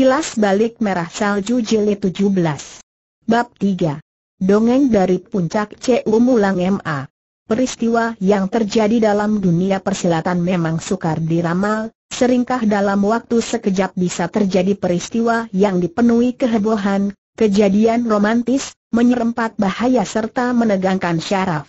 Kilas balik merah salju jilid 17. Bab 3. Dongeng dari puncak CU Mulang MA. Peristiwa yang terjadi dalam dunia persilatan memang sukar diramal, seringkah dalam waktu sekejap bisa terjadi peristiwa yang dipenuhi kehebohan, kejadian romantis, menyerempat bahaya serta menegangkan syaraf.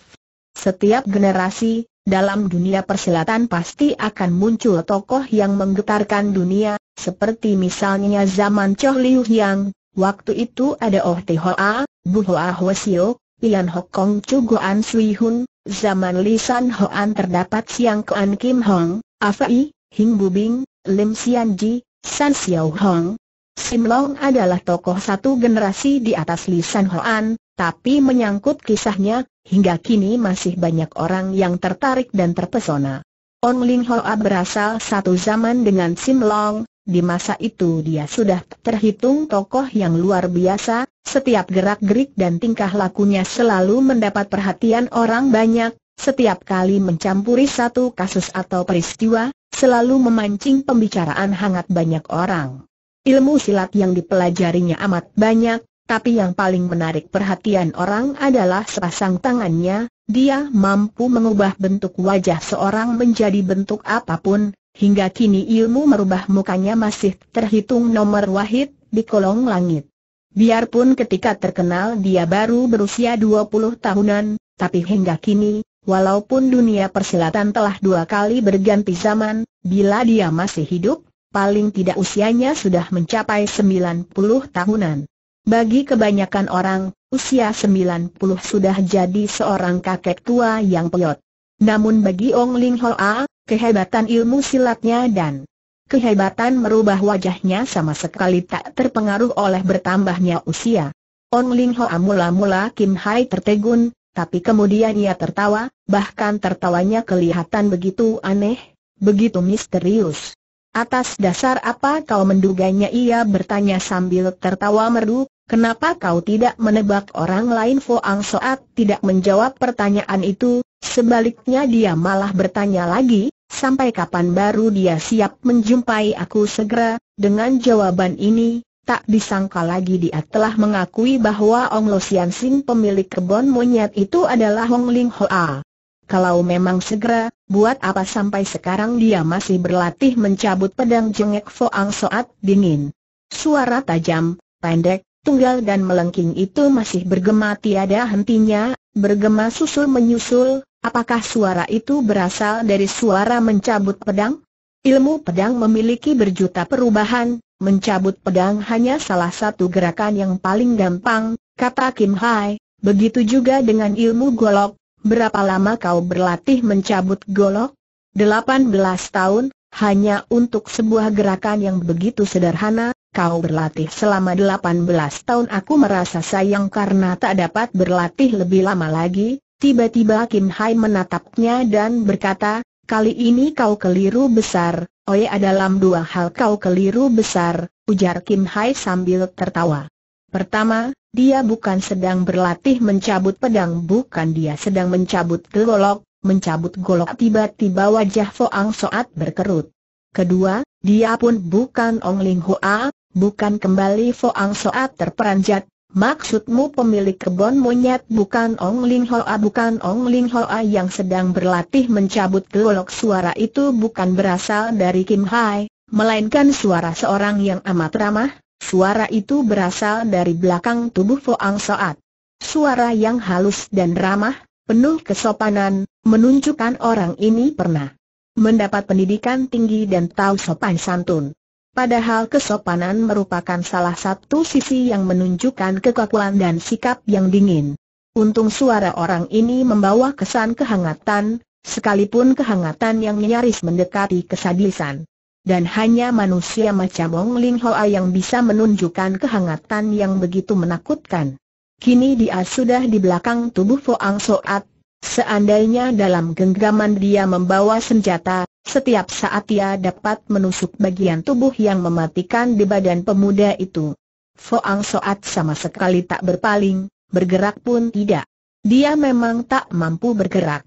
Setiap generasi, dalam dunia persilatan pasti akan muncul tokoh yang menggetarkan dunia, seperti misalnya zaman Choh Liu Yang, waktu itu ada Oh Te Hoa, Bu Hoa Ho Sio, Ian Ho Kong Chu Goan Sui Hun, zaman Li San Hoan terdapat Siang Kuan Kim Hong, Afai, Hing Bu Bing, Lim Sian Ji, San Xiao Hong. Sim Long adalah tokoh satu generasi di atas Li San Hoan, tapi menyangkut kisahnya, hingga kini masih banyak orang yang tertarik dan terpesona. On Ling Hoa berasal satu zaman dengan Sim Long, di masa itu dia sudah terhitung tokoh yang luar biasa, setiap gerak-gerik dan tingkah lakunya selalu mendapat perhatian orang banyak, setiap kali mencampuri satu kasus atau peristiwa, selalu memancing pembicaraan hangat banyak orang. Ilmu silat yang dipelajarinya amat banyak, tapi yang paling menarik perhatian orang adalah sepasang tangannya, dia mampu mengubah bentuk wajah seorang menjadi bentuk apapun, hingga kini ilmu merubah mukanya masih terhitung nomor wahid di kolong langit. Biarpun ketika terkenal dia baru berusia 20 tahunan, tapi hingga kini, walaupun dunia persilatan telah dua kali berganti zaman, bila dia masih hidup, paling tidak usianya sudah mencapai 90 tahunan. Bagi kebanyakan orang, usia 90 sudah jadi seorang kakek tua yang peyot. Namun bagi Ong Ling Hoa, kehebatan ilmu silatnya dan kehebatan merubah wajahnya sama sekali tak terpengaruh oleh bertambahnya usia. Ong Ling Hoa mula-mula Kim Hai tertegun, tapi kemudian ia tertawa, bahkan tertawanya kelihatan begitu aneh, begitu misterius. Atas dasar apa kau menduganya ia bertanya sambil tertawa merdu, Kenapa kau tidak menebak orang lain Foang Soat tidak menjawab pertanyaan itu, sebaliknya dia malah bertanya lagi, sampai kapan baru dia siap menjumpai aku segera, dengan jawaban ini, tak disangka lagi dia telah mengakui bahwa Ong Lo Sian Sing pemilik kebun monyet itu adalah Hong Ling Hoa. Kalau memang segera, buat apa sampai sekarang dia masih berlatih mencabut pedang jengek Foang Soat dingin. Suara tajam, pendek, tunggal dan melengking itu masih bergema tiada hentinya, bergema susul menyusul, apakah suara itu berasal dari suara mencabut pedang? Ilmu pedang memiliki berjuta perubahan, mencabut pedang hanya salah satu gerakan yang paling gampang, kata Kim Hai, begitu juga dengan ilmu golok, berapa lama kau berlatih mencabut golok? 18 tahun, hanya untuk sebuah gerakan yang begitu sederhana, kau berlatih selama 18 tahun aku merasa sayang karena tak dapat berlatih lebih lama lagi, tiba-tiba Kim Hai menatapnya dan berkata, kali ini kau keliru besar, Oh ya dalam dua hal kau keliru besar, ujar Kim Hai sambil tertawa. Pertama, dia bukan sedang berlatih mencabut pedang bukan dia sedang mencabut golok, mencabut golok tiba-tiba wajah Foang Soat berkerut. Kedua, dia pun bukan Ong Ling Hoa, Bukan kembali Foang Soat terperanjat, maksudmu pemilik kebon monyet bukan Ong Ling Hoa bukan Ong Ling Hoa yang sedang berlatih mencabut gelolok suara itu bukan berasal dari Kim Hai, melainkan suara seorang yang amat ramah, suara itu berasal dari belakang tubuh Foang Soat. Suara yang halus dan ramah, penuh kesopanan, menunjukkan orang ini pernah mendapat pendidikan tinggi dan tahu sopan santun. Padahal kesopanan merupakan salah satu sisi yang menunjukkan kekakuan dan sikap yang dingin. Untung suara orang ini membawa kesan kehangatan, sekalipun kehangatan yang nyaris mendekati kesadisan. Dan hanya manusia macam Wong Ling Hoa yang bisa menunjukkan kehangatan yang begitu menakutkan. Kini dia sudah di belakang tubuh Foang Soat, seandainya dalam genggaman dia membawa senjata, setiap saat ia dapat menusuk bagian tubuh yang mematikan di badan pemuda itu. Foang Soat sama sekali tak berpaling, bergerak pun tidak. Dia memang tak mampu bergerak.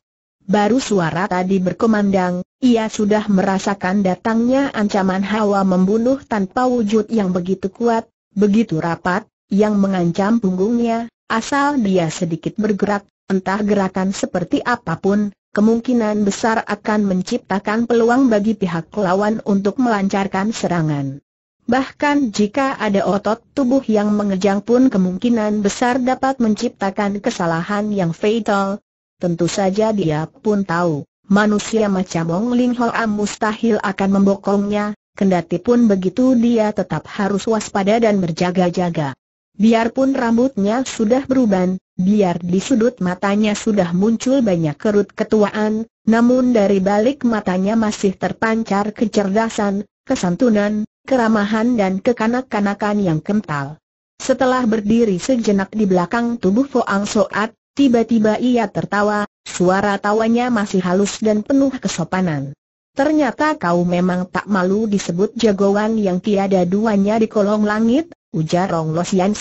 Baru suara tadi berkemandang, ia sudah merasakan datangnya ancaman hawa membunuh tanpa wujud yang begitu kuat, begitu rapat, yang mengancam punggungnya, asal dia sedikit bergerak, entah gerakan seperti apapun, kemungkinan besar akan menciptakan peluang bagi pihak lawan untuk melancarkan serangan. Bahkan jika ada otot tubuh yang mengejang pun kemungkinan besar dapat menciptakan kesalahan yang fatal. Tentu saja dia pun tahu, manusia macam Wong Ling Hoa mustahil akan membokongnya, kendati pun begitu dia tetap harus waspada dan berjaga-jaga. Biarpun rambutnya sudah beruban, Biar di sudut matanya sudah muncul banyak kerut ketuaan, namun dari balik matanya masih terpancar kecerdasan, kesantunan, keramahan dan kekanak-kanakan yang kental. Setelah berdiri sejenak di belakang tubuh Foang Soat, tiba-tiba ia tertawa, suara tawanya masih halus dan penuh kesopanan. Ternyata kau memang tak malu disebut jagoan yang tiada duanya di kolong langit, ujar Rong Lo Sian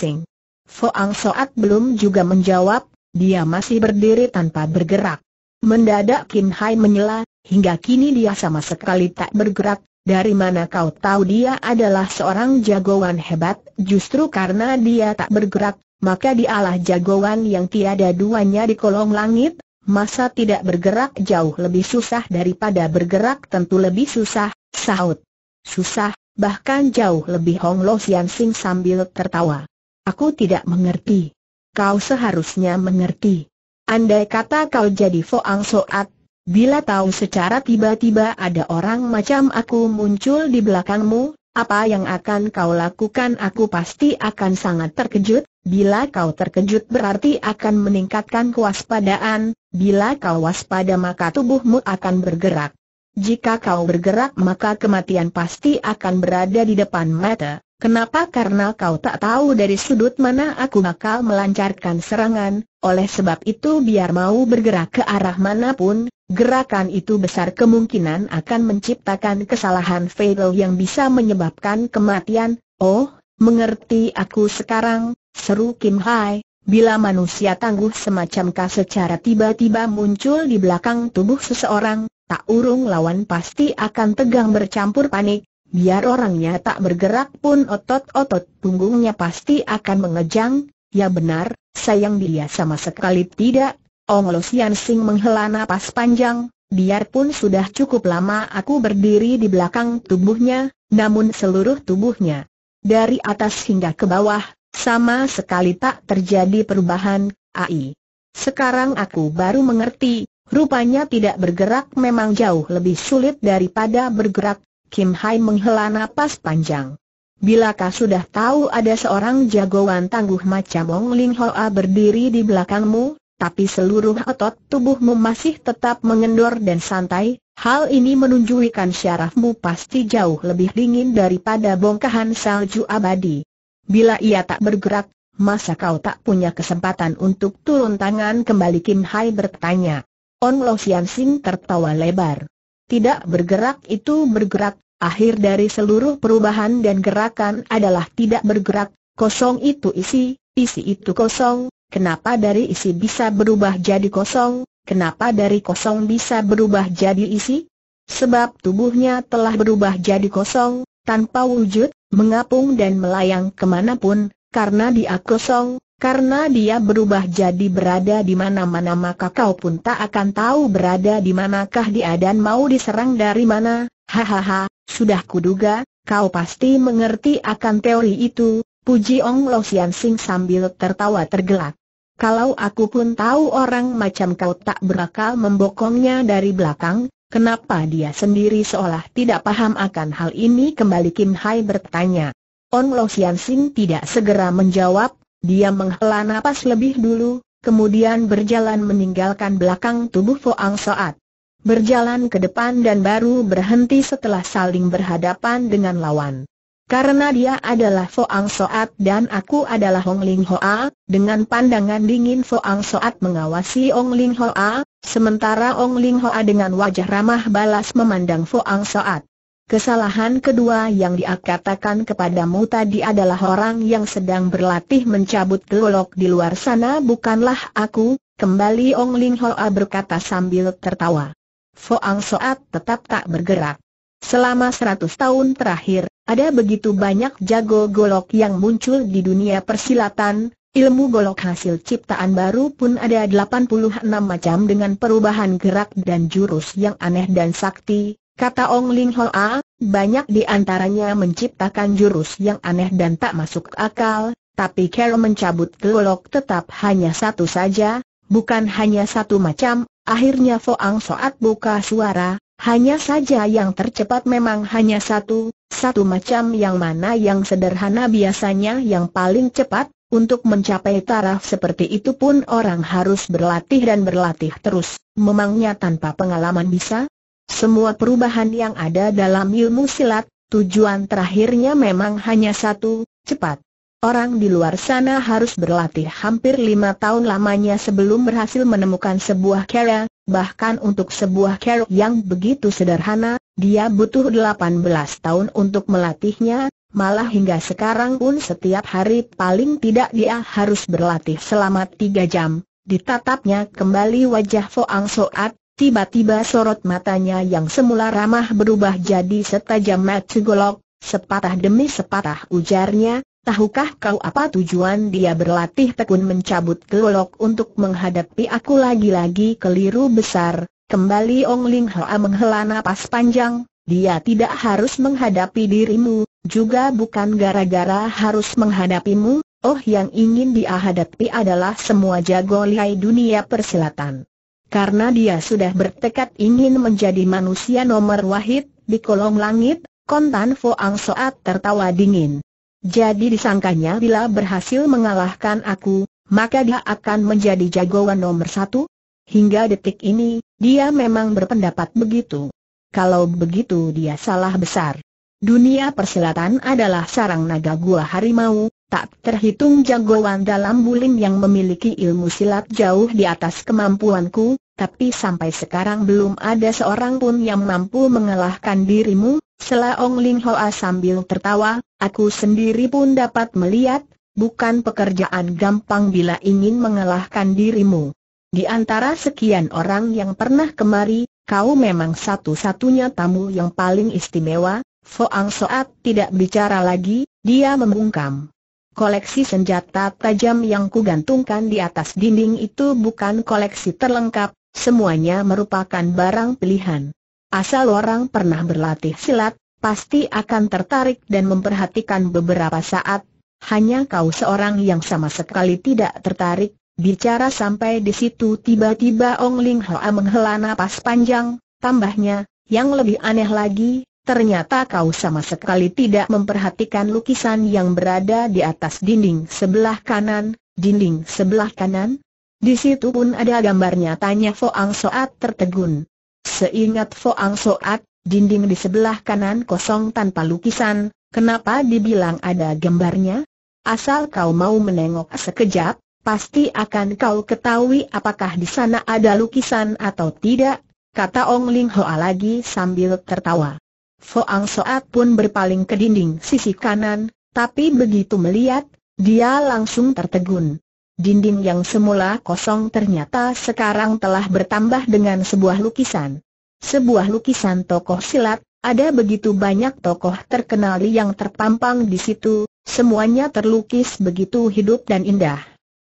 Foang Soat belum juga menjawab, dia masih berdiri tanpa bergerak. Mendadak Kim Hai menyela, hingga kini dia sama sekali tak bergerak, dari mana kau tahu dia adalah seorang jagoan hebat, justru karena dia tak bergerak, maka dialah jagoan yang tiada duanya di kolong langit, masa tidak bergerak jauh lebih susah daripada bergerak tentu lebih susah, saut. Susah, bahkan jauh lebih Hong Lo Sian Sing sambil tertawa. Aku tidak mengerti. Kau seharusnya mengerti. Andai kata kau jadi Foang Soat, bila tahu secara tiba-tiba ada orang macam aku muncul di belakangmu, apa yang akan kau lakukan aku pasti akan sangat terkejut, bila kau terkejut berarti akan meningkatkan kewaspadaan, bila kau waspada maka tubuhmu akan bergerak. Jika kau bergerak maka kematian pasti akan berada di depan mata. Kenapa? Karena kau tak tahu dari sudut mana aku bakal melancarkan serangan, oleh sebab itu biar mau bergerak ke arah manapun, gerakan itu besar kemungkinan akan menciptakan kesalahan fatal yang bisa menyebabkan kematian. Oh, mengerti aku sekarang, seru Kim Hai. Bila manusia tangguh semacam kau secara tiba-tiba muncul di belakang tubuh seseorang, tak urung lawan pasti akan tegang bercampur panik, Biar orangnya tak bergerak pun otot-otot punggungnya pasti akan mengejang, ya benar, sayang dia sama sekali tidak. Ong Lo Sian Sing menghela napas panjang, biarpun sudah cukup lama aku berdiri di belakang tubuhnya, namun seluruh tubuhnya, dari atas hingga ke bawah, sama sekali tak terjadi perubahan, ai. Sekarang aku baru mengerti, Rupanya tidak bergerak memang jauh lebih sulit daripada bergerak, Kim Hai menghela napas panjang. Bilakah sudah tahu ada seorang jagoan tangguh macam Wong Ling Hoa berdiri di belakangmu, tapi seluruh otot tubuhmu masih tetap mengendor dan santai, hal ini menunjukkan syarafmu pasti jauh lebih dingin daripada bongkahan salju abadi. Bila ia tak bergerak, masa kau tak punya kesempatan untuk turun tangan kembali Kim Hai bertanya. On Lo Sian Sing tertawa lebar. Tidak bergerak itu bergerak, Akhir dari seluruh perubahan dan gerakan adalah tidak bergerak, kosong itu isi, isi itu kosong, kenapa dari isi bisa berubah jadi kosong, kenapa dari kosong bisa berubah jadi isi? Sebab tubuhnya telah berubah jadi kosong, tanpa wujud, mengapung dan melayang kemanapun, karena dia kosong, karena dia berubah jadi berada di mana-mana maka kau pun tak akan tahu berada di manakah dia dan mau diserang dari mana, hahaha, sudah kuduga, kau pasti mengerti akan teori itu, puji Ong Lo Sian Sing sambil tertawa tergelak. Kalau aku pun tahu orang macam kau tak berakal membokongnya dari belakang, kenapa dia sendiri seolah tidak paham akan hal ini kembali Kim Hai bertanya. Ong Lo Sian Sing tidak segera menjawab, dia menghela nafas lebih dulu, kemudian berjalan meninggalkan belakang tubuh Fo Ang Soat berjalan ke depan dan baru berhenti setelah saling berhadapan dengan lawan. Karena dia adalah Foang Soat dan aku adalah Hong Ling Hoa, dengan pandangan dingin Foang Soat mengawasi Hong Ling Hoa, sementara Hong Ling Hoa dengan wajah ramah balas memandang Foang Soat. Kesalahan kedua yang dia katakan kepadamu tadi adalah orang yang sedang berlatih mencabut gelolok di luar sana bukanlah aku, kembali Ong Ling Hoa berkata sambil tertawa. Foang Soat tetap tak bergerak. Selama seratus tahun terakhir, ada begitu banyak jago golok yang muncul di dunia persilatan, ilmu golok hasil ciptaan baru pun ada 86 macam dengan perubahan gerak dan jurus yang aneh dan sakti, kata Ong Ling Hoa, banyak di antaranya menciptakan jurus yang aneh dan tak masuk akal, tapi Carol mencabut golok tetap hanya satu saja, bukan hanya satu macam, Akhirnya Foang Soat buka suara, hanya saja yang tercepat memang hanya satu, satu macam yang mana yang sederhana biasanya yang paling cepat, untuk mencapai taraf seperti itu pun orang harus berlatih dan berlatih terus, memangnya tanpa pengalaman bisa? Semua perubahan yang ada dalam ilmu silat, tujuan terakhirnya memang hanya satu, cepat. Orang di luar sana harus berlatih hampir lima tahun lamanya sebelum berhasil menemukan sebuah kera, bahkan untuk sebuah kera yang begitu sederhana, dia butuh delapan belas tahun untuk melatihnya, malah hingga sekarang pun setiap hari paling tidak dia harus berlatih selama tiga jam. Ditatapnya kembali wajah Foang Soat, tiba-tiba sorot matanya yang semula ramah berubah jadi setajam mata golok, sepatah demi sepatah ujarnya, Tahukah kau apa tujuan dia berlatih tekun mencabut kelok untuk menghadapi aku lagi-lagi keliru besar? Kembali Ong Ling Hoa menghela napas panjang, dia tidak harus menghadapi dirimu, juga bukan gara-gara harus menghadapimu, oh yang ingin dia hadapi adalah semua jago lihai dunia persilatan. Karena dia sudah bertekad ingin menjadi manusia nomor wahid, di kolong langit, Kontan Fo Ang Soat tertawa dingin. Jadi disangkanya bila berhasil mengalahkan aku, maka dia akan menjadi jagoan nomor satu? Hingga detik ini, dia memang berpendapat begitu. Kalau begitu dia salah besar. Dunia persilatan adalah sarang naga gua harimau, tak terhitung jagoan dalam bulim yang memiliki ilmu silat jauh di atas kemampuanku, tapi sampai sekarang belum ada seorang pun yang mampu mengalahkan dirimu, Sela Ong Ling Hoa sambil tertawa, aku sendiri pun dapat melihat, bukan pekerjaan gampang bila ingin mengalahkan dirimu. Di antara sekian orang yang pernah kemari, kau memang satu-satunya tamu yang paling istimewa. Foang Soat tidak bicara lagi, dia membungkam. Koleksi senjata tajam yang kugantungkan di atas dinding itu bukan koleksi terlengkap, semuanya merupakan barang pilihan. Asal orang pernah berlatih silat, pasti akan tertarik dan memperhatikan beberapa saat. Hanya kau seorang yang sama sekali tidak tertarik. Bicara sampai di situ tiba-tiba Ong Ling Hoa menghela napas panjang, tambahnya, yang lebih aneh lagi, ternyata kau sama sekali tidak memperhatikan lukisan yang berada di atas dinding sebelah kanan, dinding sebelah kanan. Di situ pun ada gambarnya tanya Foang Soat tertegun. Seingat Foang Soat, dinding di sebelah kanan kosong tanpa lukisan, kenapa dibilang ada gambarnya? Asal kau mau menengok sekejap, pasti akan kau ketahui apakah di sana ada lukisan atau tidak, kata Ong Ling Hoa lagi sambil tertawa. Foang Soat pun berpaling ke dinding sisi kanan, tapi begitu melihat, dia langsung tertegun. Dinding yang semula kosong ternyata sekarang telah bertambah dengan sebuah lukisan. Sebuah lukisan tokoh silat, ada begitu banyak tokoh terkenal yang terpampang di situ, semuanya terlukis begitu hidup dan indah.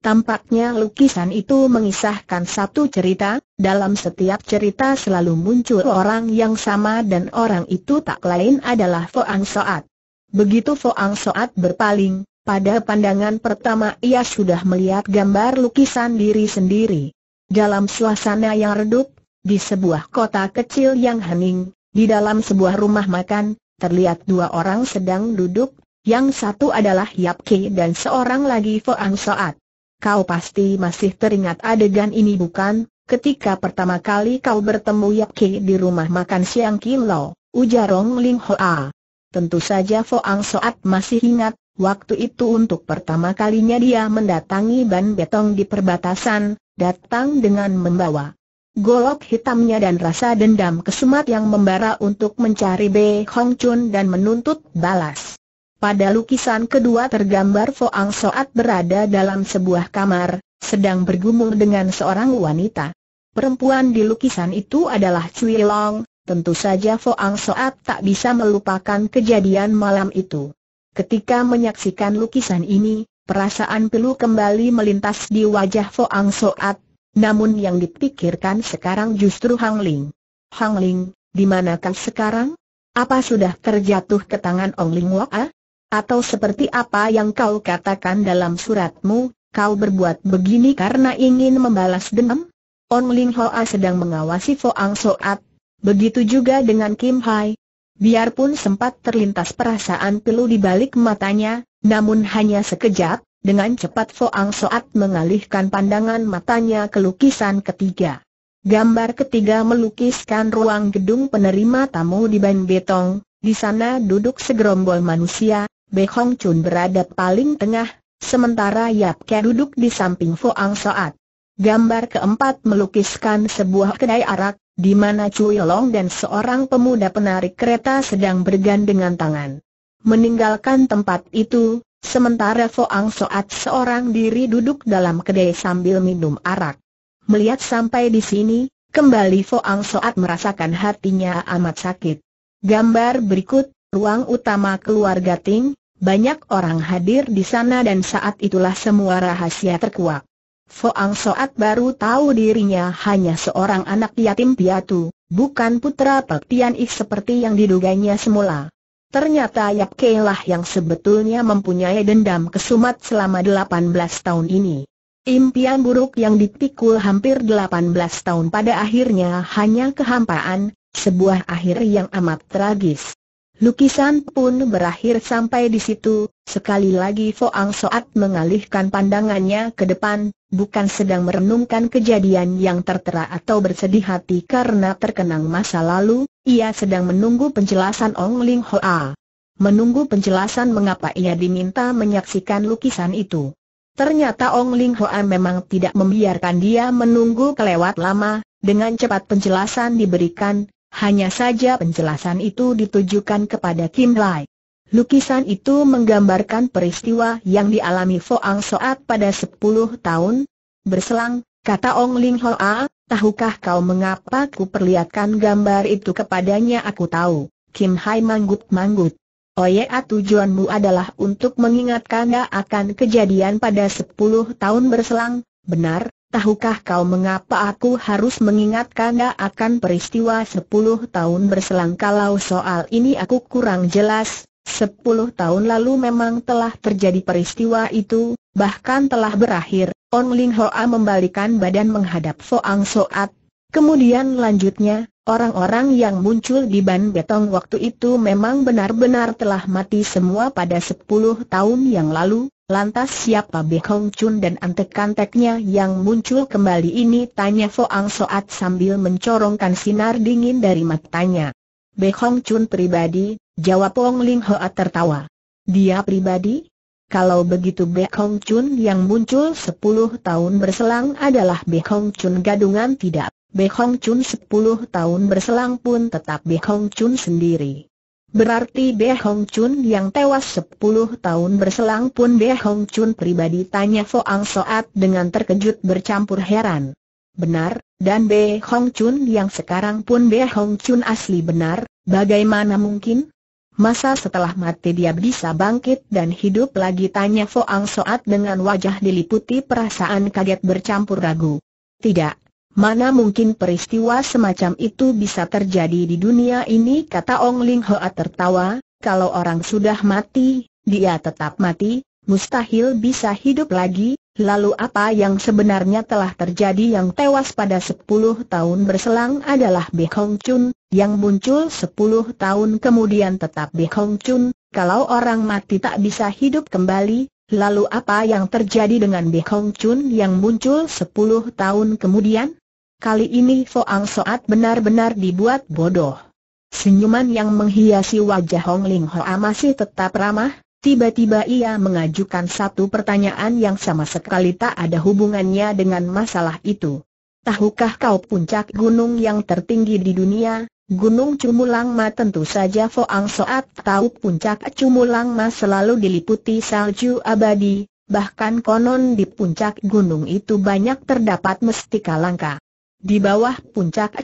Tampaknya lukisan itu mengisahkan satu cerita, dalam setiap cerita selalu muncul orang yang sama dan orang itu tak lain adalah Foang Soat. Begitu Foang Soat berpaling, pada pandangan pertama ia sudah melihat gambar lukisan diri sendiri. Dalam suasana yang redup, di sebuah kota kecil yang hening, di dalam sebuah rumah makan, terlihat dua orang sedang duduk, yang satu adalah Yap Ki dan seorang lagi Foang Soat. Kau pasti masih teringat adegan ini bukan? Ketika pertama kali kau bertemu Yap Ki di rumah makan Siang Kim Lo, ujar Rong Ling Hoa. Tentu saja Foang Soat masih ingat, Waktu itu untuk pertama kalinya dia mendatangi ban betong di perbatasan, datang dengan membawa golok hitamnya dan rasa dendam kesumat yang membara untuk mencari Bei Hong Chun dan menuntut balas. Pada lukisan kedua tergambar Foang Soat berada dalam sebuah kamar, sedang bergumul dengan seorang wanita. Perempuan di lukisan itu adalah Cui Long, tentu saja Foang Soat tak bisa melupakan kejadian malam itu. Ketika menyaksikan lukisan ini, perasaan pilu kembali melintas di wajah Foang Soat, namun yang dipikirkan sekarang justru Hang Ling. Hang Ling, di manakah sekarang? Apa sudah terjatuh ke tangan Ong Ling Hoa? Atau seperti apa yang kau katakan dalam suratmu, kau berbuat begini karena ingin membalas dendam? Ong Ling Hoa sedang mengawasi Foang Soat, begitu juga dengan Kim Hai, Biarpun sempat terlintas perasaan pilu di balik matanya, namun hanya sekejap, dengan cepat Foang Soat mengalihkan pandangan matanya ke lukisan ketiga. Gambar ketiga melukiskan ruang gedung penerima tamu di Ban Betong, di sana duduk segerombol manusia, Behong Chun berada paling tengah, sementara Yap Ke duduk di samping Foang Soat. Gambar keempat melukiskan sebuah kedai arak, di mana Cui Long dan seorang pemuda penarik kereta sedang bergandengan tangan. Meninggalkan tempat itu, sementara Foang Soat seorang diri duduk dalam kedai sambil minum arak. Melihat sampai di sini, kembali Foang Soat merasakan hatinya amat sakit. Gambar berikut, ruang utama keluarga Ting, banyak orang hadir di sana dan saat itulah semua rahasia terkuak. Foang Soat baru tahu dirinya hanya seorang anak yatim piatu, bukan putra Pak Tian Ik seperti yang diduganya semula. Ternyata Yap Kei lah yang sebetulnya mempunyai dendam kesumat selama 18 tahun ini. Impian buruk yang dipikul hampir 18 tahun pada akhirnya hanya kehampaan, sebuah akhir yang amat tragis. Lukisan pun berakhir sampai di situ, sekali lagi Foang Soat mengalihkan pandangannya ke depan, bukan sedang merenungkan kejadian yang tertera atau bersedih hati karena terkenang masa lalu, ia sedang menunggu penjelasan Ong Ling Hoa. Menunggu penjelasan mengapa ia diminta menyaksikan lukisan itu. Ternyata Ong Ling Hoa memang tidak membiarkan dia menunggu kelewat lama, dengan cepat penjelasan diberikan, hanya saja penjelasan itu ditujukan kepada Kim Lai. Lukisan itu menggambarkan peristiwa yang dialami Foang Soat pada 10 tahun. Berselang, kata Ong Ling Hoa, tahukah kau mengapa ku perlihatkan gambar itu kepadanya aku tahu. Kim Hai manggut-manggut. Oh ya tujuanmu adalah untuk mengingatkan akan kejadian pada 10 tahun berselang, benar, tahukah kau mengapa aku harus mengingatkan akan peristiwa sepuluh tahun berselang kalau soal ini aku kurang jelas, Sepuluh tahun lalu memang telah terjadi peristiwa itu, bahkan telah berakhir, On Ling Hoa membalikan badan menghadap Soang Soat, kemudian lanjutnya, Orang-orang yang muncul di Ban Betong waktu itu memang benar-benar telah mati semua pada sepuluh tahun yang lalu, Lantas siapa Be Hong Chun dan antek-anteknya yang muncul kembali ini? Tanya Foang Soat sambil mencorongkan sinar dingin dari matanya. Be Hong Chun pribadi, jawab Wong Ling Hoa tertawa. Dia pribadi? Kalau begitu Be Hong Chun yang muncul 10 tahun berselang adalah Be Hong Chun gadungan tidak. Be Hong Chun 10 tahun berselang pun tetap Be Hong Chun sendiri. Berarti Be Hong Chun yang tewas 10 tahun berselang pun Be Hong Chun pribadi tanya Foang Soat dengan terkejut bercampur heran. Benar, dan Be Hong Chun yang sekarang pun Be Hong Chun asli benar, bagaimana mungkin? Masa setelah mati dia bisa bangkit dan hidup lagi tanya Foang Soat dengan wajah diliputi perasaan kaget bercampur ragu. Tidak, Mana mungkin peristiwa semacam itu bisa terjadi di dunia ini kata Ong Ling Hoa tertawa, kalau orang sudah mati, dia tetap mati, mustahil bisa hidup lagi, lalu apa yang sebenarnya telah terjadi yang tewas pada 10 tahun berselang adalah Be Hong Chun, yang muncul sepuluh tahun kemudian tetap Be Hong Chun, kalau orang mati tak bisa hidup kembali, Lalu apa yang terjadi dengan Bi Hong Chun yang muncul sepuluh tahun kemudian? Kali ini Foang Soat benar-benar dibuat bodoh. Senyuman yang menghiasi wajah Hong Ling Hoa masih tetap ramah, tiba-tiba ia mengajukan satu pertanyaan yang sama sekali tak ada hubungannya dengan masalah itu. Tahukah kau puncak gunung yang tertinggi di dunia, Gunung Ma tentu saja Foang Soat tahu puncak Ma selalu diliputi salju abadi, bahkan konon di puncak gunung itu banyak terdapat mestika langka. Di bawah puncak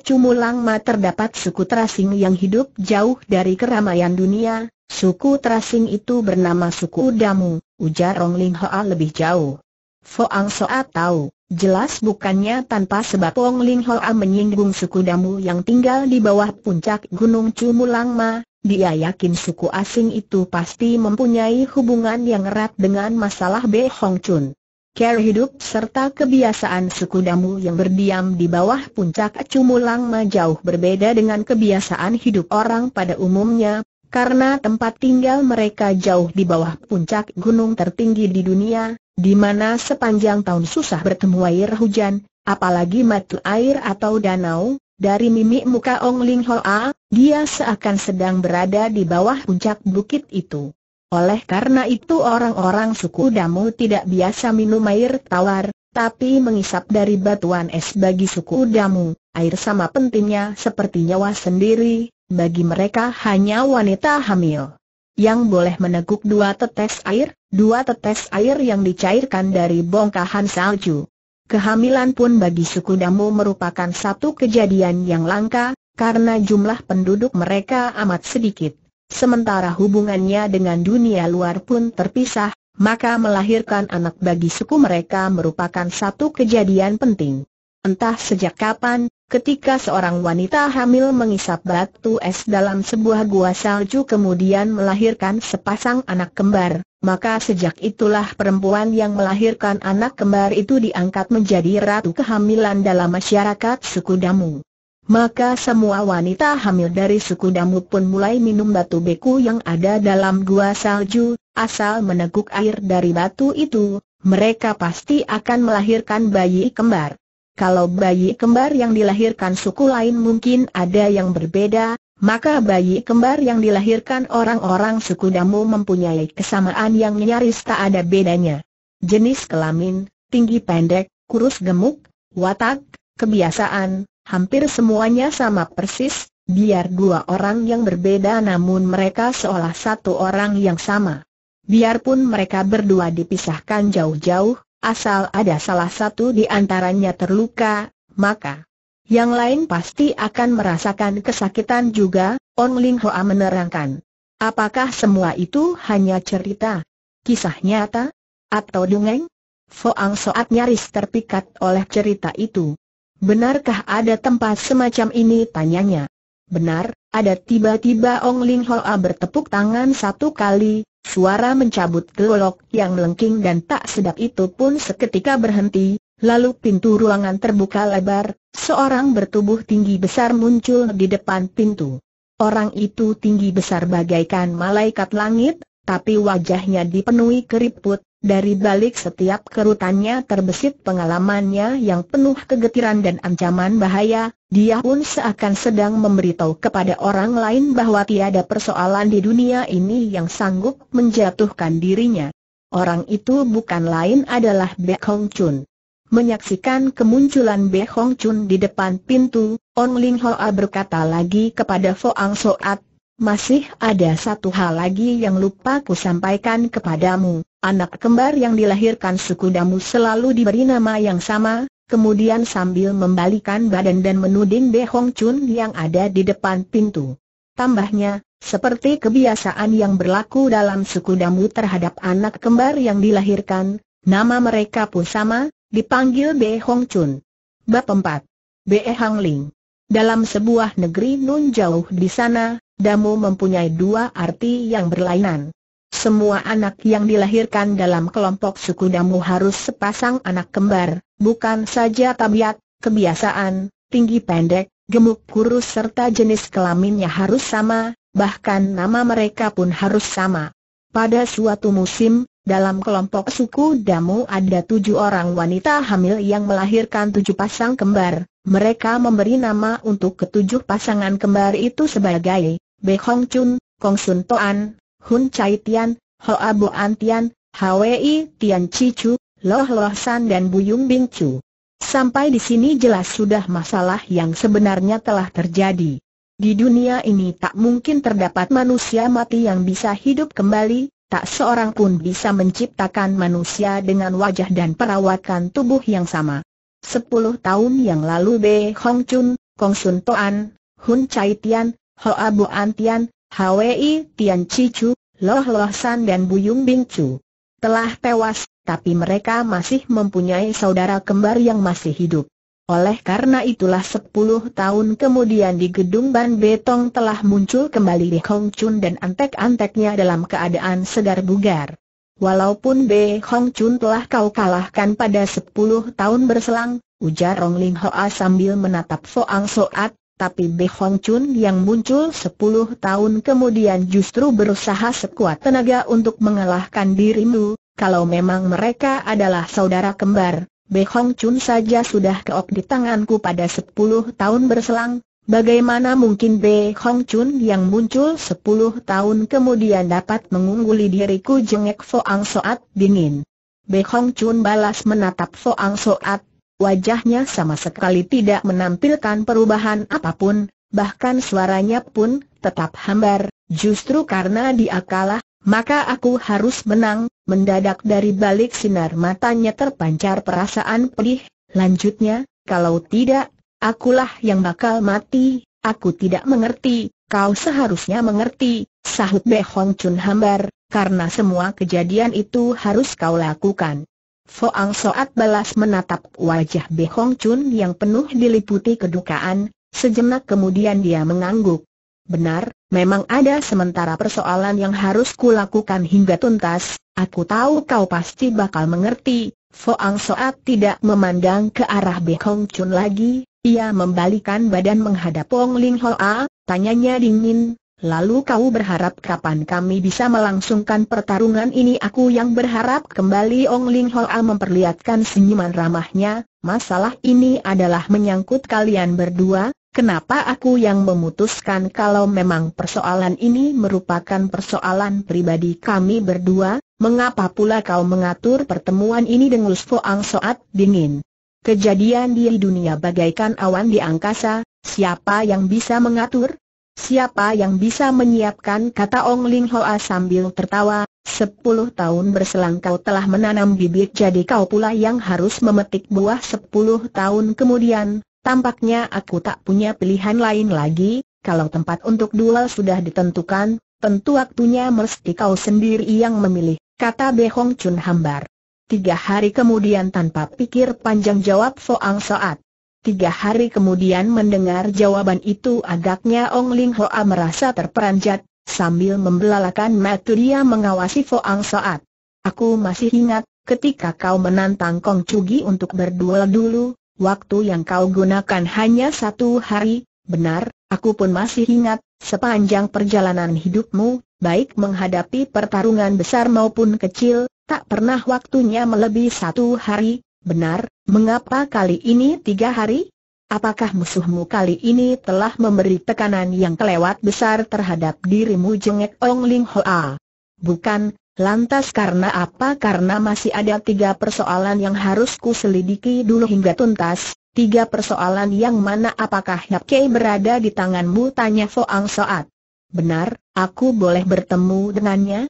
Ma terdapat suku Trasing yang hidup jauh dari keramaian dunia, suku Trasing itu bernama suku Udamu, ujar Rong Ling Hoa lebih jauh. Foang Soat tahu, Jelas bukannya tanpa sebab Wong Ling Hoa menyinggung suku Damu yang tinggal di bawah puncak Gunung Ciumulangma. dia yakin suku asing itu pasti mempunyai hubungan yang erat dengan masalah Be Hong Chun. Care hidup serta kebiasaan suku Damu yang berdiam di bawah puncak Ciumulangma jauh berbeda dengan kebiasaan hidup orang pada umumnya, karena tempat tinggal mereka jauh di bawah puncak gunung tertinggi di dunia, di mana sepanjang tahun susah bertemu air hujan, apalagi mata air atau danau, dari mimik muka Ong Ling Hoa, dia seakan sedang berada di bawah puncak bukit itu. Oleh karena itu orang-orang suku Damu tidak biasa minum air tawar, tapi mengisap dari batuan es bagi suku Damu, air sama pentingnya seperti nyawa sendiri, bagi mereka hanya wanita hamil. Yang boleh meneguk dua tetes air, dua tetes air yang dicairkan dari bongkahan salju. Kehamilan pun bagi suku Damu merupakan satu kejadian yang langka, karena jumlah penduduk mereka amat sedikit. Sementara hubungannya dengan dunia luar pun terpisah, maka melahirkan anak bagi suku mereka merupakan satu kejadian penting. Entah sejak kapan, ketika seorang wanita hamil mengisap batu es dalam sebuah gua salju kemudian melahirkan sepasang anak kembar, maka sejak itulah perempuan yang melahirkan anak kembar itu diangkat menjadi ratu kehamilan dalam masyarakat suku Damu. Maka semua wanita hamil dari suku Damu pun mulai minum batu beku yang ada dalam gua salju, asal meneguk air dari batu itu, mereka pasti akan melahirkan bayi kembar. Kalau bayi kembar yang dilahirkan suku lain mungkin ada yang berbeda, maka bayi kembar yang dilahirkan orang-orang suku Damu mempunyai kesamaan yang nyaris tak ada bedanya. Jenis kelamin, tinggi pendek, kurus gemuk, watak, kebiasaan, hampir semuanya sama persis, biar dua orang yang berbeda namun mereka seolah satu orang yang sama. Biarpun mereka berdua dipisahkan jauh-jauh, asal ada salah satu di antaranya terluka, maka yang lain pasti akan merasakan kesakitan juga, On Ling Hoa menerangkan. Apakah semua itu hanya cerita? Kisah nyata? Atau dongeng? Foang Soat nyaris terpikat oleh cerita itu. Benarkah ada tempat semacam ini tanyanya? Benar, ada tiba-tiba Ong Ling Hoa bertepuk tangan satu kali, suara mencabut gelolok yang melengking dan tak sedap itu pun seketika berhenti, Lalu pintu ruangan terbuka lebar, seorang bertubuh tinggi besar muncul di depan pintu. Orang itu tinggi besar bagaikan malaikat langit, tapi wajahnya dipenuhi keriput, dari balik setiap kerutannya terbesit pengalamannya yang penuh kegetiran dan ancaman bahaya, dia pun seakan sedang memberitahu kepada orang lain bahwa tiada persoalan di dunia ini yang sanggup menjatuhkan dirinya. Orang itu bukan lain adalah Bek Hong Chun. Menyaksikan kemunculan Be Hong Chun di depan pintu, On Ling Hoa berkata lagi kepada Foang Soat, masih ada satu hal lagi yang lupa ku sampaikan kepadamu, anak kembar yang dilahirkan suku Damu selalu diberi nama yang sama, kemudian sambil membalikan badan dan menuding Be Hong Chun yang ada di depan pintu. Tambahnya, seperti kebiasaan yang berlaku dalam suku Damu terhadap anak kembar yang dilahirkan, nama mereka pun sama, dipanggil Be Hong Chun. Bab 4. Be Hang Ling. Dalam sebuah negeri nun jauh di sana, Damu mempunyai dua arti yang berlainan. Semua anak yang dilahirkan dalam kelompok suku Damu harus sepasang anak kembar, bukan saja tabiat, kebiasaan, tinggi pendek, gemuk kurus serta jenis kelaminnya harus sama, bahkan nama mereka pun harus sama. Pada suatu musim, dalam kelompok suku Damu ada tujuh orang wanita hamil yang melahirkan tujuh pasang kembar. Mereka memberi nama untuk ketujuh pasangan kembar itu sebagai Be Hong Chun, Kong Sun Toan, Hun Chai Tian, Hoa Bo An Tian, Hwei Tian Chi Chu, Loh Loh San dan Buyung Bing Chu. Sampai di sini jelas sudah masalah yang sebenarnya telah terjadi. Di dunia ini tak mungkin terdapat manusia mati yang bisa hidup kembali, tak seorang pun bisa menciptakan manusia dengan wajah dan perawatan tubuh yang sama. Sepuluh tahun yang lalu Be Hong Chun, Kong Sun Toan, Hun Chai Tian, Hoa An Tian, Hwi Tian Chu, Loh Loh San dan Buyung Bing Chu telah tewas, tapi mereka masih mempunyai saudara kembar yang masih hidup. Oleh karena itulah 10 tahun kemudian di gedung Ban Betong telah muncul kembali Li Hong Chun dan antek-anteknya dalam keadaan segar bugar. Walaupun Be Hong Chun telah kau kalahkan pada 10 tahun berselang, ujar Rong Ling Hoa sambil menatap Ang Soat, tapi Be Hong Chun yang muncul sepuluh tahun kemudian justru berusaha sekuat tenaga untuk mengalahkan dirimu, kalau memang mereka adalah saudara kembar Be Hong Chun saja sudah keok di tanganku pada 10 tahun berselang, bagaimana mungkin Be Hong Chun yang muncul sepuluh tahun kemudian dapat mengungguli diriku jengek Ang Soat dingin. Be Hong Chun balas menatap Ang Soat, wajahnya sama sekali tidak menampilkan perubahan apapun, bahkan suaranya pun tetap hambar, justru karena dia kalah, maka aku harus menang, mendadak dari balik sinar matanya terpancar perasaan pedih, lanjutnya, kalau tidak, akulah yang bakal mati, aku tidak mengerti, kau seharusnya mengerti, sahut Be Hong Chun hambar, karena semua kejadian itu harus kau lakukan. Foang Soat balas menatap wajah Be Hong Chun yang penuh diliputi kedukaan, sejenak kemudian dia mengangguk. Benar, memang ada sementara persoalan yang harus kulakukan hingga tuntas, aku tahu kau pasti bakal mengerti. Foang Soat tidak memandang ke arah Be Hong Chun lagi, ia membalikan badan menghadap Wong Ling Hoa, tanyanya dingin, lalu kau berharap kapan kami bisa melangsungkan pertarungan ini aku yang berharap kembali Ong Ling Hoa memperlihatkan senyuman ramahnya, masalah ini adalah menyangkut kalian berdua, Kenapa aku yang memutuskan kalau memang persoalan ini merupakan persoalan pribadi kami berdua, mengapa pula kau mengatur pertemuan ini dengan Ang Soat dingin? Kejadian di dunia bagaikan awan di angkasa, siapa yang bisa mengatur? Siapa yang bisa menyiapkan kata Ong Ling Hoa sambil tertawa, sepuluh tahun berselang kau telah menanam bibit jadi kau pula yang harus memetik buah sepuluh tahun kemudian, Tampaknya aku tak punya pilihan lain lagi, kalau tempat untuk duel sudah ditentukan, tentu waktunya mesti kau sendiri yang memilih, kata Behong Chun hambar. Tiga hari kemudian tanpa pikir panjang jawab Ang Soat. Tiga hari kemudian mendengar jawaban itu agaknya Ong Ling Hoa merasa terperanjat, sambil membelalakan mata dia mengawasi Foang Soat. Aku masih ingat, ketika kau menantang Kong Cugi untuk berduel dulu, waktu yang kau gunakan hanya satu hari, benar, aku pun masih ingat, sepanjang perjalanan hidupmu, baik menghadapi pertarungan besar maupun kecil, tak pernah waktunya melebihi satu hari, benar, mengapa kali ini tiga hari? Apakah musuhmu kali ini telah memberi tekanan yang kelewat besar terhadap dirimu jengek Ong Ling Hoa? Bukan, Lantas karena apa? Karena masih ada tiga persoalan yang harus selidiki dulu hingga tuntas. Tiga persoalan yang mana apakah Yap berada di tanganmu? Tanya Foang Soat. Benar, aku boleh bertemu dengannya?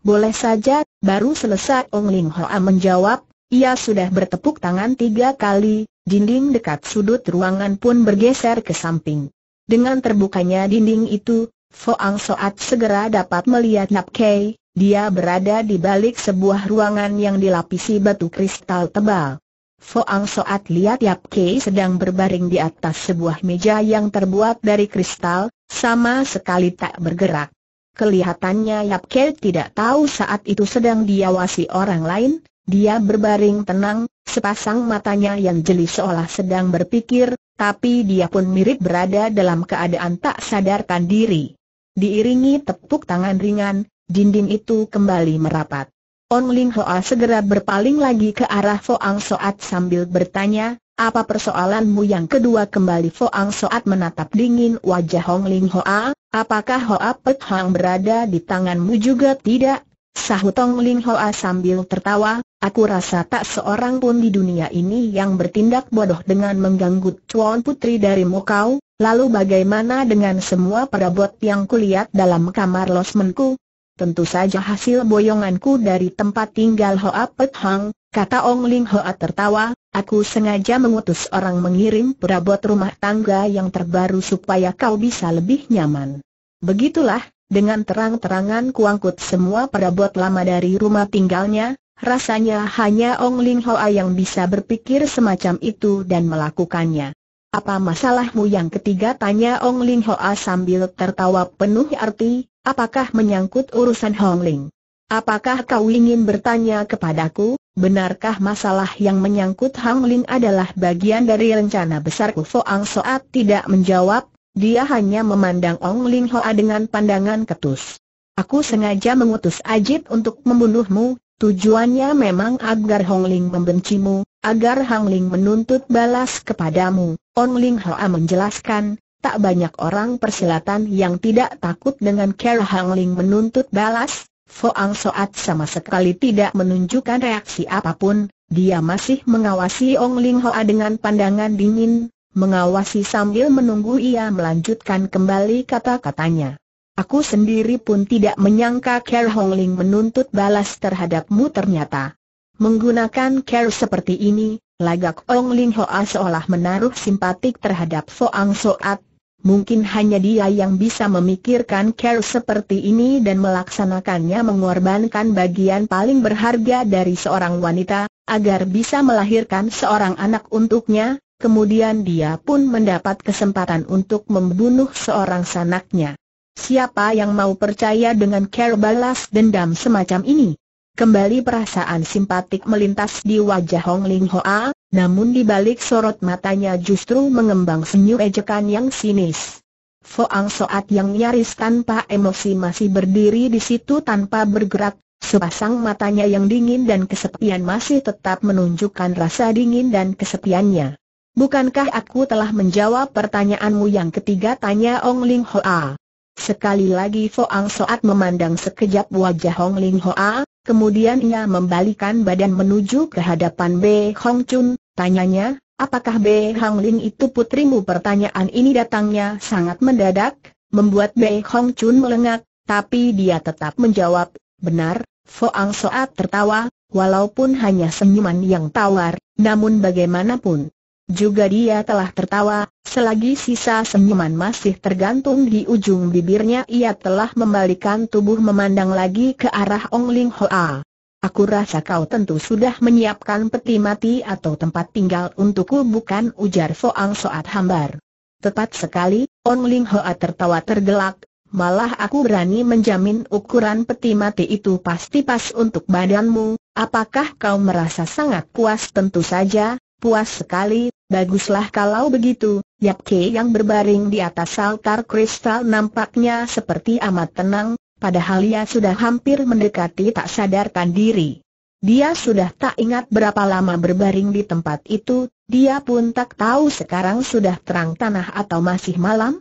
Boleh saja, baru selesai Ong Ling Hoa menjawab, ia sudah bertepuk tangan tiga kali, dinding dekat sudut ruangan pun bergeser ke samping. Dengan terbukanya dinding itu, Foang Soat segera dapat melihat Yap Kei, dia berada di balik sebuah ruangan yang dilapisi batu kristal tebal. Foang Soat lihat Yap Kei sedang berbaring di atas sebuah meja yang terbuat dari kristal, sama sekali tak bergerak. Kelihatannya Yap Kei tidak tahu saat itu sedang diawasi orang lain, dia berbaring tenang, sepasang matanya yang jeli seolah sedang berpikir, tapi dia pun mirip berada dalam keadaan tak sadarkan diri. Diiringi tepuk tangan ringan, Dinding itu kembali merapat. On Ling Hoa segera berpaling lagi ke arah Foang Soat sambil bertanya, apa persoalanmu yang kedua kembali Foang Soat menatap dingin wajah Hong Ling Hoa, apakah Hoa Pek Hang berada di tanganmu juga tidak? Sahut Hong Ling Hoa sambil tertawa, aku rasa tak seorang pun di dunia ini yang bertindak bodoh dengan mengganggu cuan putri dari mukau, lalu bagaimana dengan semua perabot yang kulihat dalam kamar losmenku? Tentu saja hasil boyonganku dari tempat tinggal Hoa Pet Hang, kata Ong Ling Hoa tertawa, aku sengaja mengutus orang mengirim perabot rumah tangga yang terbaru supaya kau bisa lebih nyaman. Begitulah, dengan terang-terangan kuangkut semua perabot lama dari rumah tinggalnya, rasanya hanya Ong Ling Hoa yang bisa berpikir semacam itu dan melakukannya. Apa masalahmu yang ketiga tanya Ong Ling Hoa sambil tertawa penuh arti, Apakah menyangkut urusan Hong Ling? Apakah kau ingin bertanya kepadaku, benarkah masalah yang menyangkut Hong Ling adalah bagian dari rencana besarku? Foang Soat tidak menjawab, dia hanya memandang Hong Ling Hoa dengan pandangan ketus. Aku sengaja mengutus Ajit untuk membunuhmu, tujuannya memang agar Hong Ling membencimu, agar Hong Ling menuntut balas kepadamu. Hong Ling Hoa menjelaskan, tak banyak orang persilatan yang tidak takut dengan Kera Hang Ling menuntut balas, Foang Soat sama sekali tidak menunjukkan reaksi apapun, dia masih mengawasi Ong Ling Hoa dengan pandangan dingin, mengawasi sambil menunggu ia melanjutkan kembali kata-katanya. Aku sendiri pun tidak menyangka Kera Hong Ling menuntut balas terhadapmu ternyata. Menggunakan care seperti ini, lagak Ong Ling Hoa seolah menaruh simpatik terhadap Ang Soat, Mungkin hanya dia yang bisa memikirkan care seperti ini dan melaksanakannya mengorbankan bagian paling berharga dari seorang wanita, agar bisa melahirkan seorang anak untuknya, kemudian dia pun mendapat kesempatan untuk membunuh seorang sanaknya. Siapa yang mau percaya dengan care balas dendam semacam ini? Kembali perasaan simpatik melintas di wajah Hong Ling Hoa, namun di balik sorot matanya justru mengembang senyum ejekan yang sinis. Foang Soat yang nyaris tanpa emosi masih berdiri di situ tanpa bergerak, sepasang matanya yang dingin dan kesepian masih tetap menunjukkan rasa dingin dan kesepiannya. Bukankah aku telah menjawab pertanyaanmu yang ketiga tanya Ong Ling Hoa. Sekali lagi Foang Soat memandang sekejap wajah Ong Ling Hoa, kemudian ia membalikan badan menuju ke hadapan B. Hong Chun, Tanyanya, apakah Bei Hang Lin itu putrimu? Pertanyaan ini datangnya sangat mendadak, membuat Bei Hong Chun melengak, tapi dia tetap menjawab, benar, Foang Soat tertawa, walaupun hanya senyuman yang tawar, namun bagaimanapun. Juga dia telah tertawa, selagi sisa senyuman masih tergantung di ujung bibirnya ia telah membalikan tubuh memandang lagi ke arah Ong Ling Hoa. Aku rasa kau tentu sudah menyiapkan peti mati atau tempat tinggal untukku bukan ujar Soang Soat hambar. Tepat sekali, On Ling Hoa tertawa tergelak, malah aku berani menjamin ukuran peti mati itu pasti pas untuk badanmu, apakah kau merasa sangat puas tentu saja, puas sekali, baguslah kalau begitu, Yap Ke yang berbaring di atas altar kristal nampaknya seperti amat tenang, padahal ia sudah hampir mendekati tak sadarkan diri. Dia sudah tak ingat berapa lama berbaring di tempat itu, dia pun tak tahu sekarang sudah terang tanah atau masih malam.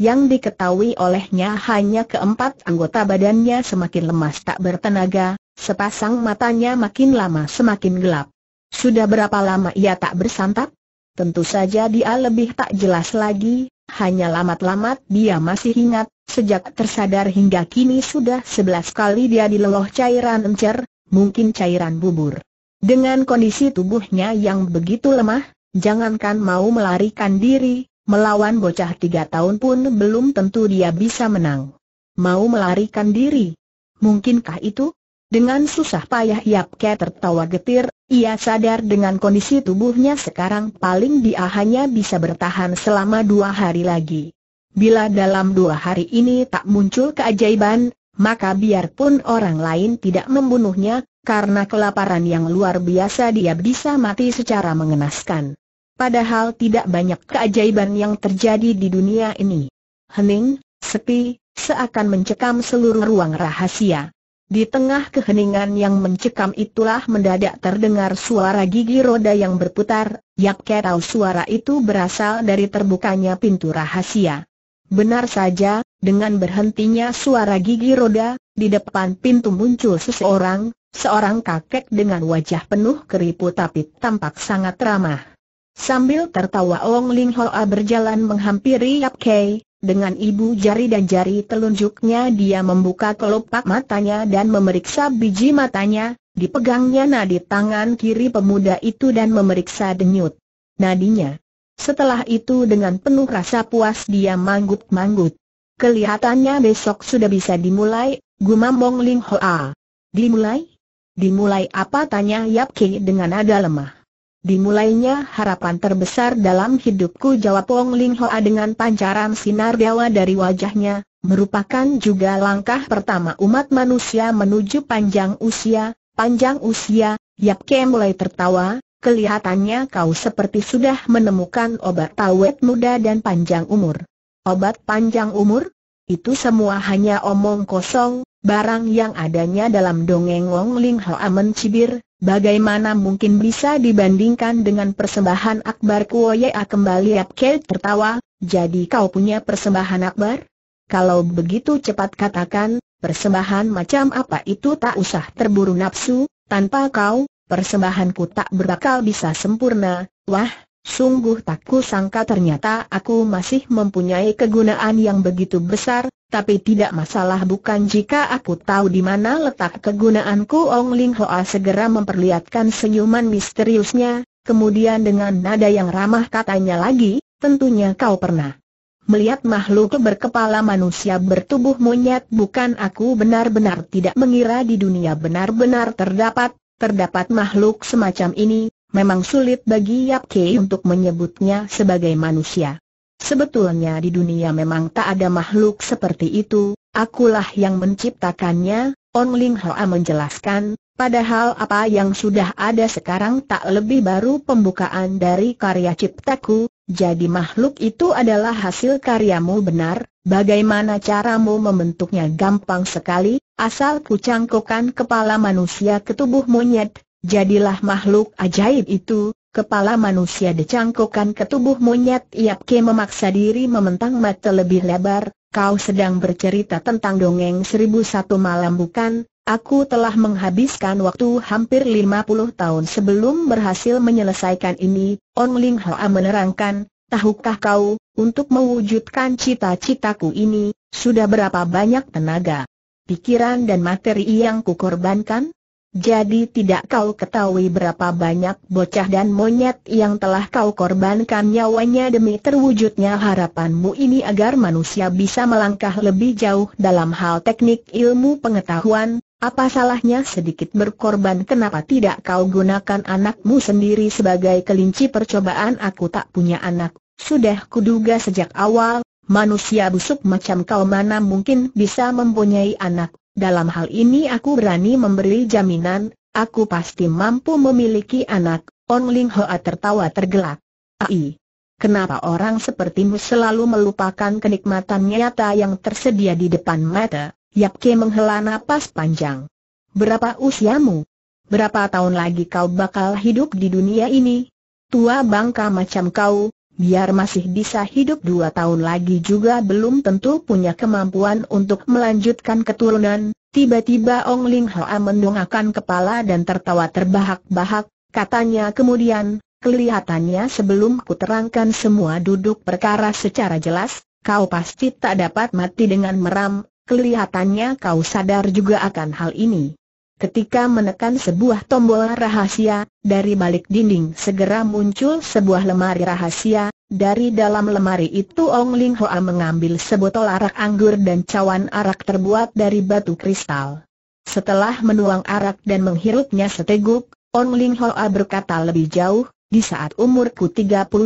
Yang diketahui olehnya hanya keempat anggota badannya semakin lemas tak bertenaga, sepasang matanya makin lama semakin gelap. Sudah berapa lama ia tak bersantap? Tentu saja dia lebih tak jelas lagi, hanya lamat-lamat dia masih ingat, sejak tersadar hingga kini sudah sebelas kali dia dileloh cairan encer, mungkin cairan bubur. Dengan kondisi tubuhnya yang begitu lemah, jangankan mau melarikan diri, melawan bocah tiga tahun pun belum tentu dia bisa menang. Mau melarikan diri? Mungkinkah itu? Dengan susah payah Yap Ke tertawa getir, ia sadar dengan kondisi tubuhnya sekarang paling dia hanya bisa bertahan selama dua hari lagi. Bila dalam dua hari ini tak muncul keajaiban, maka biarpun orang lain tidak membunuhnya, karena kelaparan yang luar biasa dia bisa mati secara mengenaskan. Padahal tidak banyak keajaiban yang terjadi di dunia ini. Hening, sepi, seakan mencekam seluruh ruang rahasia. Di tengah keheningan yang mencekam itulah mendadak terdengar suara gigi roda yang berputar, Yak ketau suara itu berasal dari terbukanya pintu rahasia. Benar saja, dengan berhentinya suara gigi roda, di depan pintu muncul seseorang, seorang kakek dengan wajah penuh keriput tapi tampak sangat ramah. Sambil tertawa Ong Ling Hoa berjalan menghampiri Yap Kei, dengan ibu jari dan jari telunjuknya dia membuka kelopak matanya dan memeriksa biji matanya, dipegangnya nadi tangan kiri pemuda itu dan memeriksa denyut nadinya. Setelah itu dengan penuh rasa puas dia manggut-manggut. Kelihatannya besok sudah bisa dimulai, gumam Mong Ling Hoa. Dimulai? Dimulai apa tanya Yap Ki dengan nada lemah. Dimulainya harapan terbesar dalam hidupku jawab Wong Ling Hoa dengan pancaran sinar dewa dari wajahnya, merupakan juga langkah pertama umat manusia menuju panjang usia, panjang usia, Yap Ke mulai tertawa, kelihatannya kau seperti sudah menemukan obat tawet muda dan panjang umur. Obat panjang umur? Itu semua hanya omong kosong, Barang yang adanya dalam dongeng Wong Ling Hoa mencibir, bagaimana mungkin bisa dibandingkan dengan persembahan Akbar Kuoya kembali Yap Apke tertawa, jadi kau punya persembahan Akbar? Kalau begitu cepat katakan, persembahan macam apa itu tak usah terburu nafsu, tanpa kau, persembahanku tak berbakal bisa sempurna, wah, sungguh tak kusangka ternyata aku masih mempunyai kegunaan yang begitu besar, tapi tidak masalah bukan jika aku tahu di mana letak kegunaanku Ong Ling Hoa segera memperlihatkan senyuman misteriusnya, kemudian dengan nada yang ramah katanya lagi, tentunya kau pernah melihat makhluk berkepala manusia bertubuh monyet bukan aku benar-benar tidak mengira di dunia benar-benar terdapat, terdapat makhluk semacam ini, memang sulit bagi Yap Kei untuk menyebutnya sebagai manusia. Sebetulnya di dunia memang tak ada makhluk seperti itu, akulah yang menciptakannya, Ong Ling Hoa menjelaskan, padahal apa yang sudah ada sekarang tak lebih baru pembukaan dari karya ciptaku, jadi makhluk itu adalah hasil karyamu benar, bagaimana caramu membentuknya gampang sekali, asal kucangkukan kepala manusia ke tubuh monyet, jadilah makhluk ajaib itu, kepala manusia dicangkokkan ke tubuh monyet Iapke memaksa diri mementang mata lebih lebar, kau sedang bercerita tentang dongeng seribu satu malam bukan? Aku telah menghabiskan waktu hampir 50 tahun sebelum berhasil menyelesaikan ini, Ong Ling Hoa menerangkan, tahukah kau, untuk mewujudkan cita-citaku ini, sudah berapa banyak tenaga, pikiran dan materi yang kukorbankan? Jadi tidak kau ketahui berapa banyak bocah dan monyet yang telah kau korbankan nyawanya demi terwujudnya harapanmu ini agar manusia bisa melangkah lebih jauh dalam hal teknik ilmu pengetahuan, apa salahnya sedikit berkorban kenapa tidak kau gunakan anakmu sendiri sebagai kelinci percobaan aku tak punya anak, sudah kuduga sejak awal, manusia busuk macam kau mana mungkin bisa mempunyai anak, dalam hal ini aku berani memberi jaminan, aku pasti mampu memiliki anak, On Ling Hoa tertawa tergelak. Ai, kenapa orang sepertimu selalu melupakan kenikmatan nyata yang tersedia di depan mata? Yap Ke menghela napas panjang. Berapa usiamu? Berapa tahun lagi kau bakal hidup di dunia ini? Tua bangka macam kau, biar masih bisa hidup dua tahun lagi juga belum tentu punya kemampuan untuk melanjutkan keturunan. Tiba-tiba Ong Ling Hoa mendongakkan kepala dan tertawa terbahak-bahak, katanya kemudian, kelihatannya sebelum kuterangkan semua duduk perkara secara jelas, kau pasti tak dapat mati dengan meram, kelihatannya kau sadar juga akan hal ini. Ketika menekan sebuah tombol rahasia, dari balik dinding segera muncul sebuah lemari rahasia, dari dalam lemari itu Ong Ling Hoa mengambil sebotol arak anggur dan cawan arak terbuat dari batu kristal. Setelah menuang arak dan menghirupnya seteguk, Ong Ling Hoa berkata lebih jauh, di saat umurku 31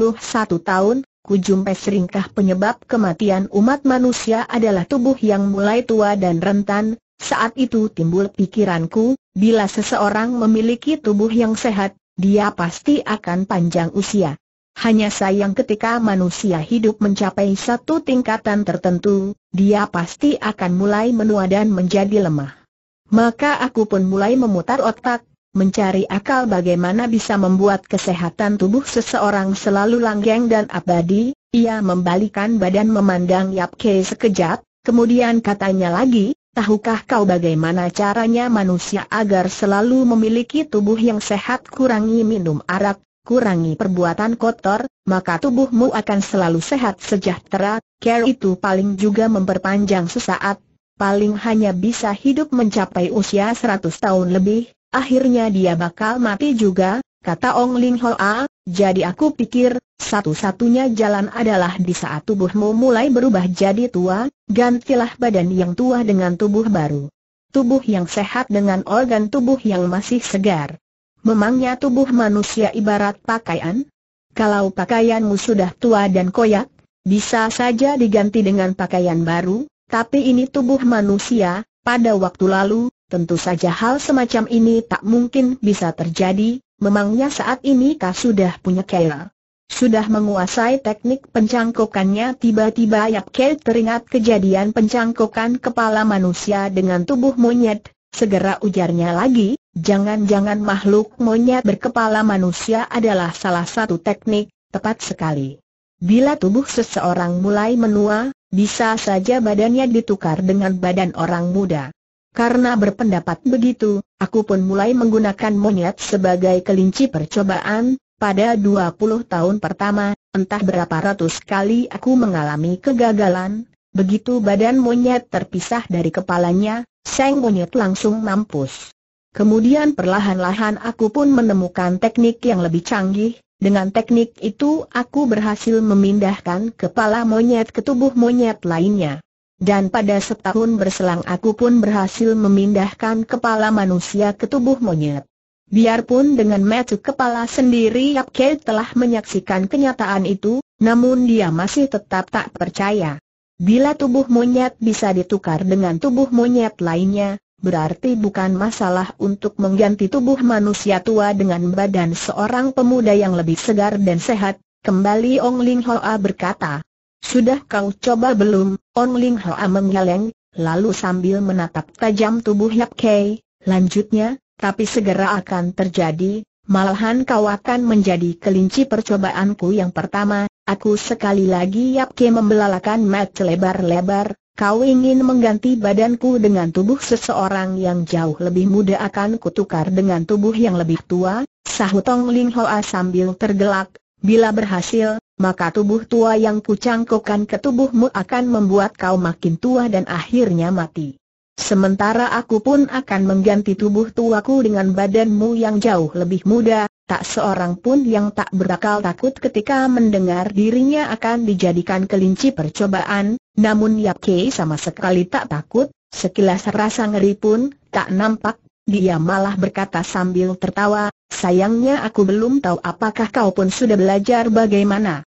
tahun, kujumpai seringkah penyebab kematian umat manusia adalah tubuh yang mulai tua dan rentan, saat itu timbul pikiranku, bila seseorang memiliki tubuh yang sehat, dia pasti akan panjang usia. Hanya sayang ketika manusia hidup mencapai satu tingkatan tertentu, dia pasti akan mulai menua dan menjadi lemah. Maka aku pun mulai memutar otak, mencari akal bagaimana bisa membuat kesehatan tubuh seseorang selalu langgeng dan abadi, ia membalikan badan memandang Yap Kei sekejap, kemudian katanya lagi, Tahukah kau bagaimana caranya manusia agar selalu memiliki tubuh yang sehat kurangi minum arak, kurangi perbuatan kotor, maka tubuhmu akan selalu sehat sejahtera, care itu paling juga memperpanjang sesaat, paling hanya bisa hidup mencapai usia 100 tahun lebih, akhirnya dia bakal mati juga, kata Ong Ling Hoa, jadi aku pikir, satu-satunya jalan adalah di saat tubuhmu mulai berubah jadi tua, gantilah badan yang tua dengan tubuh baru. Tubuh yang sehat dengan organ tubuh yang masih segar. Memangnya tubuh manusia ibarat pakaian? Kalau pakaianmu sudah tua dan koyak, bisa saja diganti dengan pakaian baru, tapi ini tubuh manusia, pada waktu lalu, tentu saja hal semacam ini tak mungkin bisa terjadi, Memangnya saat ini kau sudah punya kaya? Sudah menguasai teknik pencangkokannya tiba-tiba Yap Ke teringat kejadian pencangkokan kepala manusia dengan tubuh monyet, segera ujarnya lagi, jangan-jangan makhluk monyet berkepala manusia adalah salah satu teknik, tepat sekali. Bila tubuh seseorang mulai menua, bisa saja badannya ditukar dengan badan orang muda. Karena berpendapat begitu, aku pun mulai menggunakan monyet sebagai kelinci percobaan, pada 20 tahun pertama, entah berapa ratus kali aku mengalami kegagalan, begitu badan monyet terpisah dari kepalanya, sang monyet langsung mampus. Kemudian perlahan-lahan aku pun menemukan teknik yang lebih canggih, dengan teknik itu aku berhasil memindahkan kepala monyet ke tubuh monyet lainnya. Dan pada setahun berselang aku pun berhasil memindahkan kepala manusia ke tubuh monyet. Biarpun dengan metu kepala sendiri Yap Ke telah menyaksikan kenyataan itu, namun dia masih tetap tak percaya. Bila tubuh monyet bisa ditukar dengan tubuh monyet lainnya, berarti bukan masalah untuk mengganti tubuh manusia tua dengan badan seorang pemuda yang lebih segar dan sehat, kembali Ong Ling Hoa berkata. Sudah kau coba belum? On Ling Hoa menggeleng, lalu sambil menatap tajam tubuh Yap Kei, lanjutnya, tapi segera akan terjadi, malahan kau akan menjadi kelinci percobaanku yang pertama, aku sekali lagi Yap Kei membelalakan mata lebar-lebar, kau ingin mengganti badanku dengan tubuh seseorang yang jauh lebih muda akan kutukar dengan tubuh yang lebih tua, sahut Ong Ling Hoa sambil tergelak, Bila berhasil, maka tubuh tua yang kucangkukan ke tubuhmu akan membuat kau makin tua dan akhirnya mati. Sementara aku pun akan mengganti tubuh tuaku dengan badanmu yang jauh lebih muda, tak seorang pun yang tak berakal takut ketika mendengar dirinya akan dijadikan kelinci percobaan, namun Yap Kei sama sekali tak takut, sekilas rasa ngeri pun tak nampak, dia malah berkata sambil tertawa, sayangnya aku belum tahu apakah kau pun sudah belajar bagaimana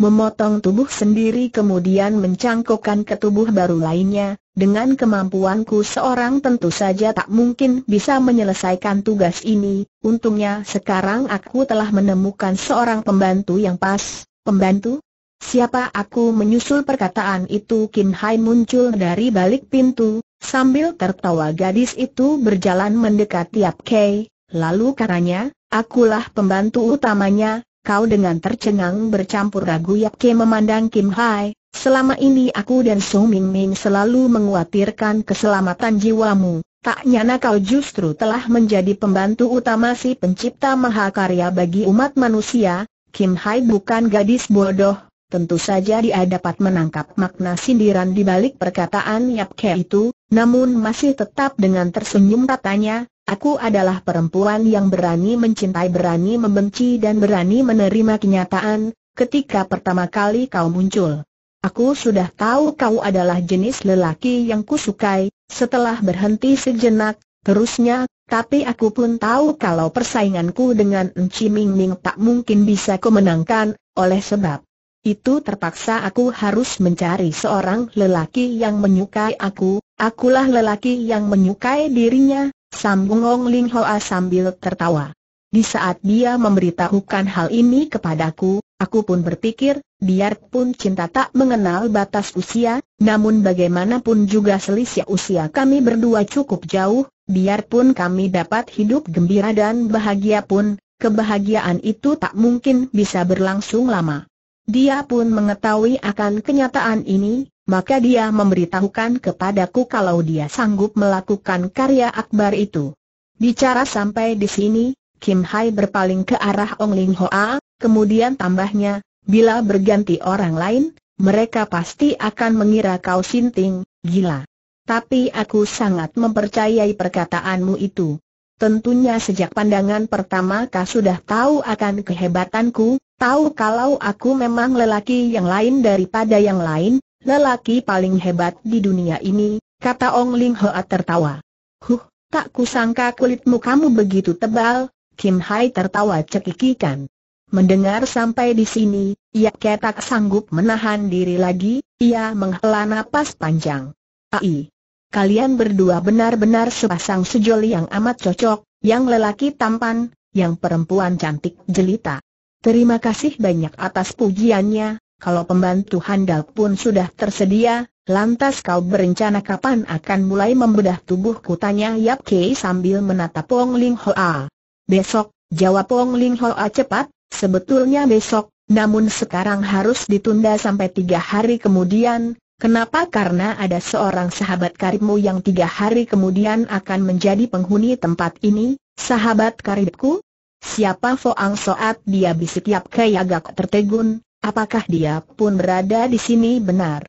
memotong tubuh sendiri kemudian mencangkokkan ke tubuh baru lainnya, dengan kemampuanku seorang tentu saja tak mungkin bisa menyelesaikan tugas ini, untungnya sekarang aku telah menemukan seorang pembantu yang pas, pembantu? Siapa aku menyusul perkataan itu Kin Hai muncul dari balik pintu, Sambil tertawa gadis itu berjalan mendekati Tiap Kei, lalu karanya, akulah pembantu utamanya, kau dengan tercengang bercampur ragu Yap Kei memandang Kim Hai, selama ini aku dan Su Ming Ming selalu menguatirkan keselamatan jiwamu, tak nyana kau justru telah menjadi pembantu utama si pencipta mahakarya bagi umat manusia, Kim Hai bukan gadis bodoh, tentu saja dia dapat menangkap makna sindiran di balik perkataan Yap Ke itu, namun masih tetap dengan tersenyum katanya, aku adalah perempuan yang berani mencintai berani membenci dan berani menerima kenyataan, ketika pertama kali kau muncul. Aku sudah tahu kau adalah jenis lelaki yang kusukai, setelah berhenti sejenak, terusnya tapi aku pun tahu kalau persainganku dengan Enci Ming Ming tak mungkin bisa kumenangkan, oleh sebab itu terpaksa aku harus mencari seorang lelaki yang menyukai aku, akulah lelaki yang menyukai dirinya, sambung Ong Ling Hoa sambil tertawa. Di saat dia memberitahukan hal ini kepadaku, aku pun berpikir, biarpun cinta tak mengenal batas usia, namun bagaimanapun juga selisih usia kami berdua cukup jauh, biarpun kami dapat hidup gembira dan bahagia pun, kebahagiaan itu tak mungkin bisa berlangsung lama. Dia pun mengetahui akan kenyataan ini, maka dia memberitahukan kepadaku kalau dia sanggup melakukan karya akbar itu. Bicara sampai di sini, Kim Hai berpaling ke arah Ong Ling Hoa, kemudian tambahnya, bila berganti orang lain, mereka pasti akan mengira kau sinting, gila. Tapi aku sangat mempercayai perkataanmu itu. Tentunya sejak pandangan pertama kau sudah tahu akan kehebatanku, tahu kalau aku memang lelaki yang lain daripada yang lain, lelaki paling hebat di dunia ini, kata Ong Ling Hoa tertawa. Huh, tak kusangka kulitmu kamu begitu tebal, Kim Hai tertawa cekikikan. Mendengar sampai di sini, ia ketak sanggup menahan diri lagi, ia menghela napas panjang. Ai, kalian berdua benar-benar sepasang sejoli yang amat cocok, yang lelaki tampan, yang perempuan cantik jelita. Terima kasih banyak atas pujiannya, kalau pembantu handal pun sudah tersedia, lantas kau berencana kapan akan mulai membedah tubuhku tanya Yap Kei sambil menatap Pong Ling Hoa. Besok, jawab Pong Ling Hoa cepat, sebetulnya besok, namun sekarang harus ditunda sampai tiga hari kemudian, Kenapa? Karena ada seorang sahabat karibmu yang tiga hari kemudian akan menjadi penghuni tempat ini, sahabat karibku? Siapa Foang Soat? Dia bisik Yap Kayagak tertegun, apakah dia pun berada di sini benar?